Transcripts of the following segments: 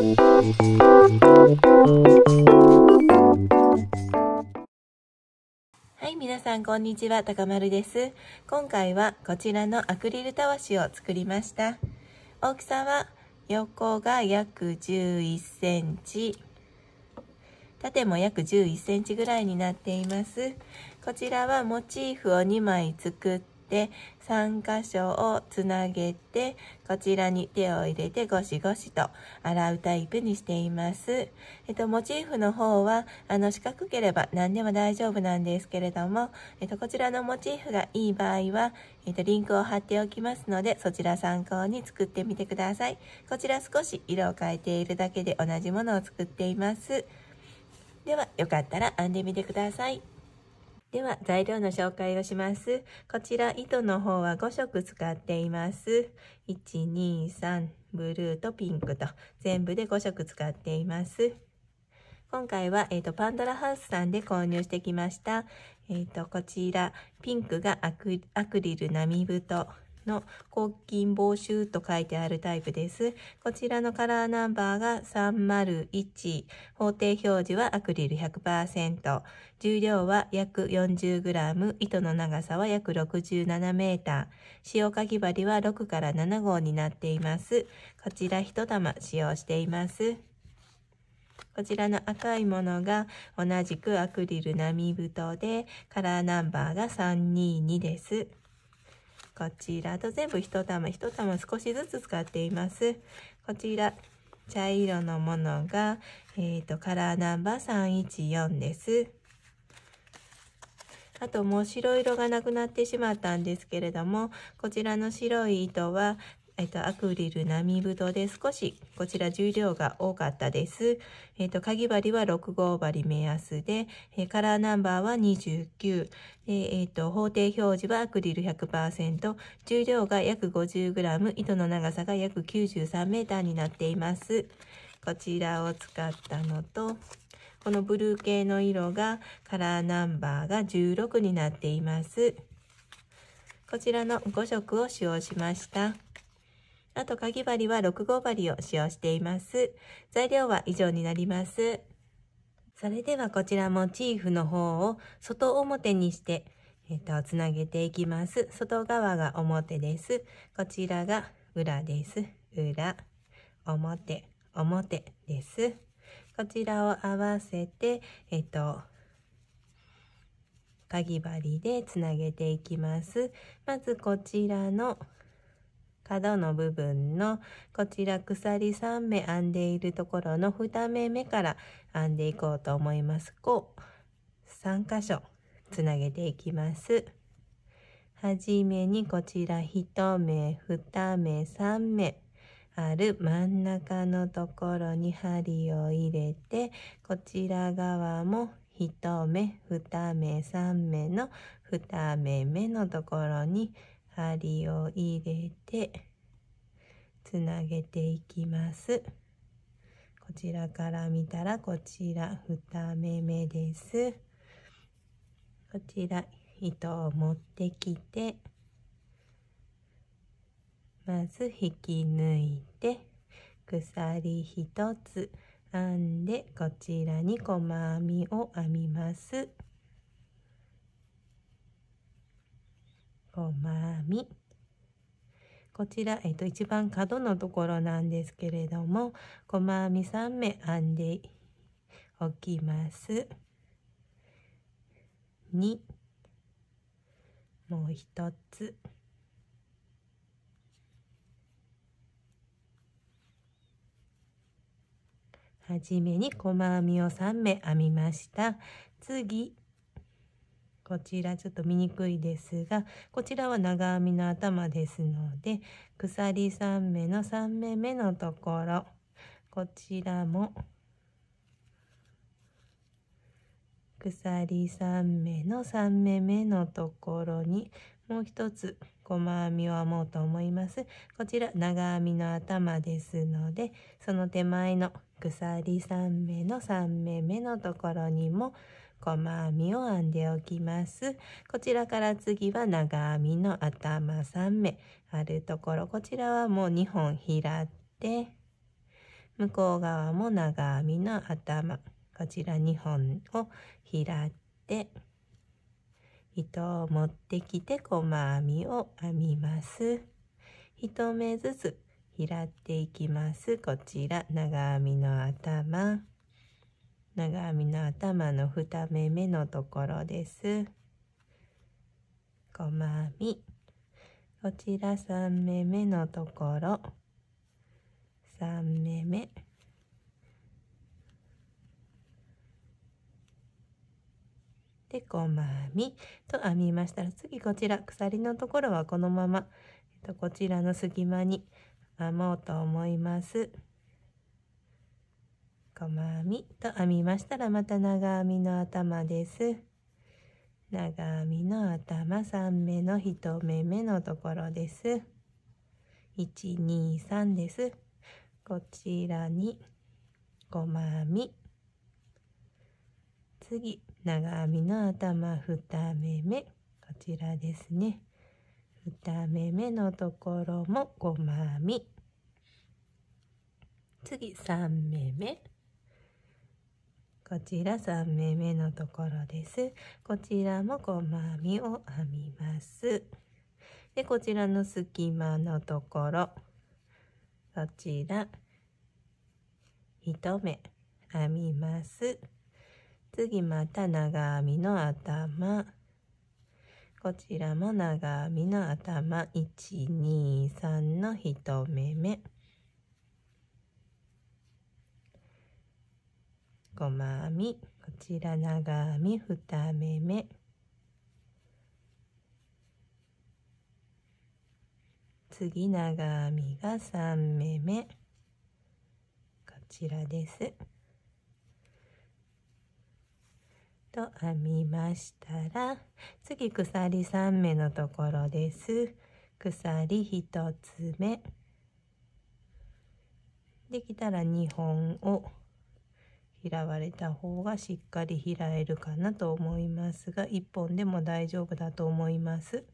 はい皆さんこんにちは高丸です今回はこちらのアクリルたわしを作りました大きさは横が約11センチ縦も約11センチぐらいになっていますこちらはモチーフを2枚作って3箇所をつなげてこちらに手を入れてゴシゴシと洗うタイプにしています。えっと、モチーフの方はあの四角ければ何でも大丈夫なんですけれども、えっと、こちらのモチーフがいい場合は、えっと、リンクを貼っておきますのでそちら参考に作ってみてください。こちら少し色を変えているだけで同じものを作っています。ではよかったら編んでみてください。では、材料の紹介をします。こちら、糸の方は5色使っています。1、2、3、ブルーとピンクと、全部で5色使っています。今回は、えっ、ー、と、パンドラハウスさんで購入してきました。えっ、ー、と、こちら、ピンクがアクリル並太、の抗菌防臭と書いてあるタイプです。こちらのカラーナンバーが301、法定表示はアクリル100%、重量は約 40g、糸の長さは約 67m、使用かぎ針は6から7号になっています。こちら1玉使用しています。こちらの赤いものが同じくアクリル並太でカラーナンバーが322です。こちらと全部1玉1玉少しずつ使っています。こちら、茶色のものが、えっ、ー、と、カラーナンバー314です。あともう白色がなくなってしまったんですけれども、こちらの白い糸はえっと、アクリル並太で少しこちら重量が多かったです。えっと、かぎ針は6号針目安で、えカラーナンバーは29。でえっと、法定表示はアクリル100%、重量が約 50g、糸の長さが約 93m になっています。こちらを使ったのと、このブルー系の色がカラーナンバーが16になっています。こちらの5色を使用しました。あと、かぎ針は6号針を使用しています。材料は以上になります。それではこちらモチーフの方を外表にして、えっ、と、つなげていきます。外側が表です。こちらが裏です。裏、表、表です。こちらを合わせて、えっ、と、かぎ針でつなげていきます。まずこちらの角の部分のこちら鎖3目編んでいるところの2目目から編んでいこうと思います。こう3箇所つなげていきます。はじめにこちら1目、2目、3目ある真ん中のところに針を入れてこちら側も1目2目3目の2目目のところに針を入れてつなげていきますこちらから見たらこちら2目目ですこちら糸を持ってきてまず引き抜いて鎖1つ編んでこちらに細編みを編みます。ごまみ。こちら、えっと、一番角のところなんですけれども、細編み3目編んでおきます。2もう一つ。はじめに細編みを3目編みました。次、こちらちょっと見にくいですが、こちらは長編みの頭ですので、鎖3目の3目目のところ、こちらも、鎖3目の3目目のところに、もう一つ細編みを編もうと思います。こちら長編みの頭ですので、その手前の鎖3目の3目目のところにも、細編みを編んでおきます。こちらから次は長編みの頭3目あるところ、こちらはもう2本開って、向こう側も長編みの頭、こちら2本を拾って、糸を持ってきて細編みを編みます。1目ずつ拾っていきます。こちら長編みの頭。長編みの頭の2目目のところです細編みこちら3目目のところ3目目で細編みと編みましたら次こちら鎖のところはこのまま、えっと、こちらの隙間に編もうと思います。細編みと編みましたらまた長編みの頭です。長編みの頭3目の1目目のところです。123です。こちらに細編み。次、長編みの頭2目目。こちらですね。2目目のところも細編み。次3目目こちら3目目のところです。こちらも細編みを編みます。で、こちらの隙間のところ、こちら、1目編みます。次また長編みの頭。こちらも長編みの頭、1、2、3の1目目。細編みこちら長編み2目目次長編みが3目目こちらですと編みましたら次鎖3目のところです鎖1つ目できたら2本を拾われた方がしっかり拾えるかなと思いますが1本でも大丈夫だと思います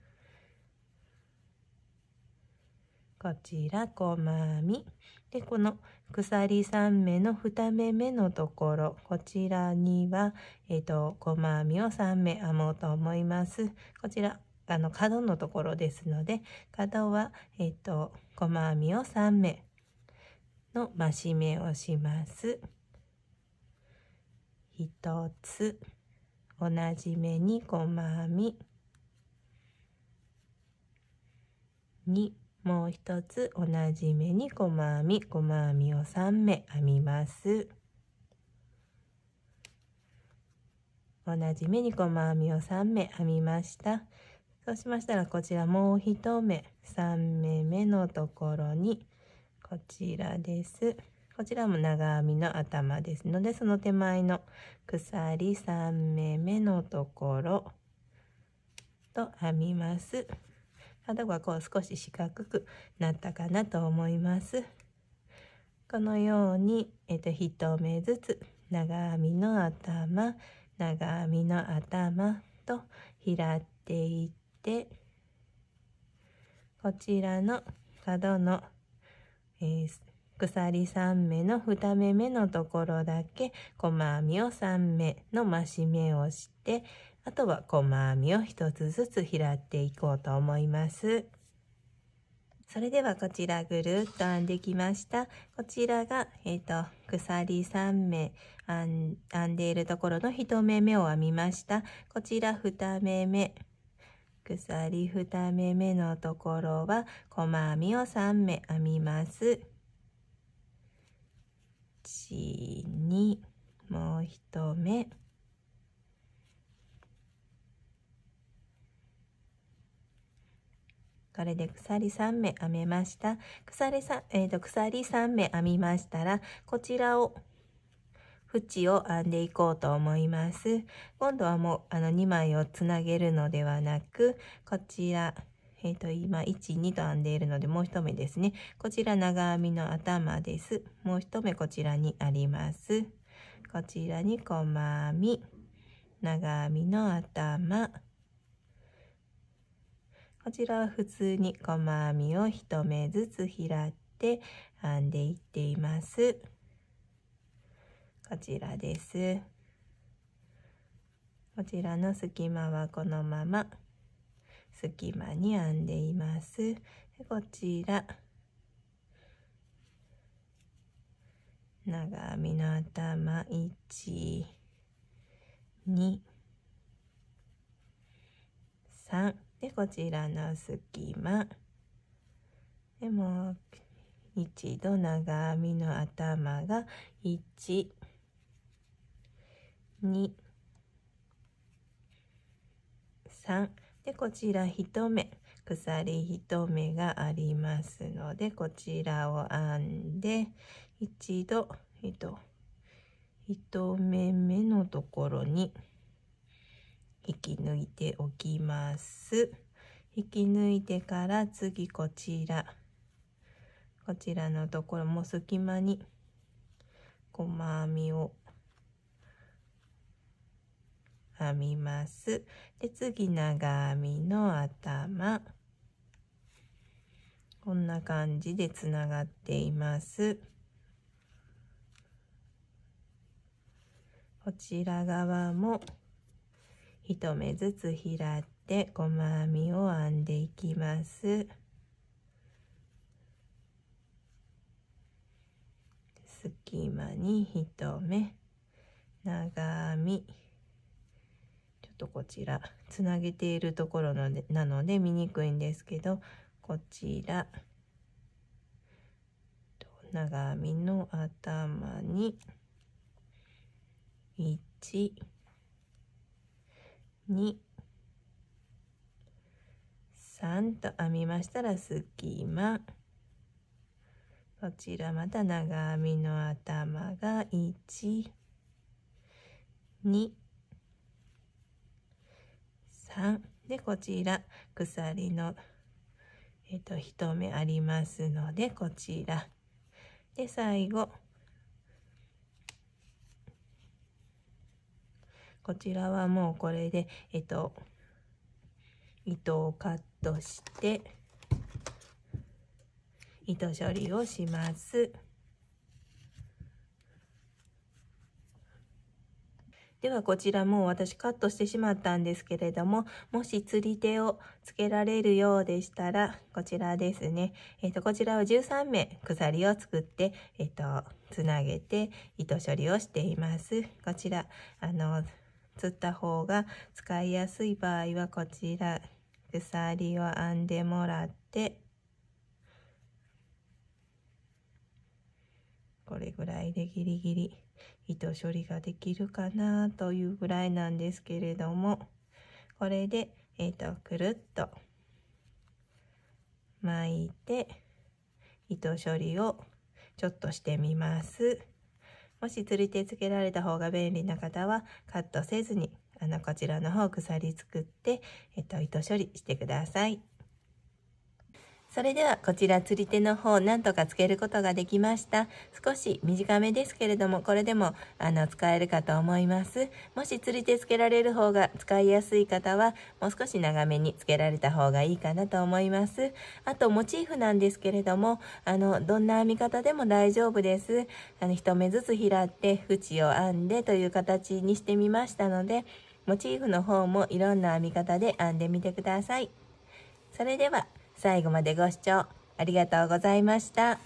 こちら細編みでこの鎖3目の2目目のところこちらには、えーと、細編みを3目編もうと思いますこちらあの角のところですので角は、えーと細編みを3目の増し目をします。1つ同じ目に細編み2もう1つ同じ目に細編み細編みを3目編みます同じ目に細編みを3目編みましたそうしましたらこちらもう1目3目目のところにこちらですこちらも長編みの頭ですので、その手前の鎖3目目のところと編みます。あとはこう少し四角くなったかなと思います。このように、えっと、1目ずつ長編みの頭、長編みの頭と拾っていって、こちらの角の、えー、鎖3目の2目目のところだけ細編みを3目の増し目をしてあとは細編みを1つずつ拾っていこうと思います。それではこちらぐるっと編んできました。こちらが、えっ、ー、と、鎖3目編んでいるところの1目目を編みました。こちら2目目。鎖2目目のところは細編みを3目編みます。12もう一目これで鎖3目編めました。鎖3、えーと鎖3目編みましたら、こちらを、縁を編んでいこうと思います。今度はもうあの2枚をつなげるのではなく、こちら、えっ、ー、と、今、1、2と編んでいるので、もう1目ですね。こちら長編みの頭です。もう1目こちらにあります。こちらに細編み、長編みの頭。こちらは普通に細編みを1目ずつ開いて編んでいっています。こちらです。こちらの隙間はこのまま隙間に編んでいます。こちら、長編みの頭1、2、3で、こちらの隙間。で、もう一度長編みの頭が1、2、3でこちら1目鎖1目がありますのでこちらを編んで一度糸1目目のところに引き抜いておきます引き抜いてから次こちらこちらのところも隙間に細編みを編みます。で、次長編みの頭。こんな感じでつながっています。こちら側も1目ずつ拾って細編みを編んでいきます。隙間に1目長編みとこちらつなげているところのなので見にくいんですけどこちら長編みの頭に1 2 3と編みましたら隙間こちらまた長編みの頭が1 2 3でこちら鎖の、えーと、1目ありますのでこちらで最後こちらはもうこれでえっ、ー、と糸をカットして糸処理をします。ではこちらもう私カットしてしまったんですけれども、もし釣り手をつけられるようでしたら、こちらですね。えっ、ー、と、こちらを13目鎖を作って、えっ、ー、と、つなげて糸処理をしています。こちら、あの、釣った方が使いやすい場合はこちら、鎖を編んでもらって、これぐらいでギリギリ。糸処理ができるかなというぐらいなんですけれどもこれで、えーと、とくるっと巻いて糸処理をちょっとしてみます。もし釣り手つけられた方が便利な方はカットせずにあのこちらの方鎖作って、えっと、糸処理してください。それではこちら釣り手の方なんとかつけることができました少し短めですけれどもこれでもあの使えるかと思いますもし釣り手つけられる方が使いやすい方はもう少し長めにつけられた方がいいかなと思いますあとモチーフなんですけれどもあのどんな編み方でも大丈夫ですあの1目ずつ拾って縁を編んでという形にしてみましたのでモチーフの方もいろんな編み方で編んでみてください。それでは最後までご視聴ありがとうございました。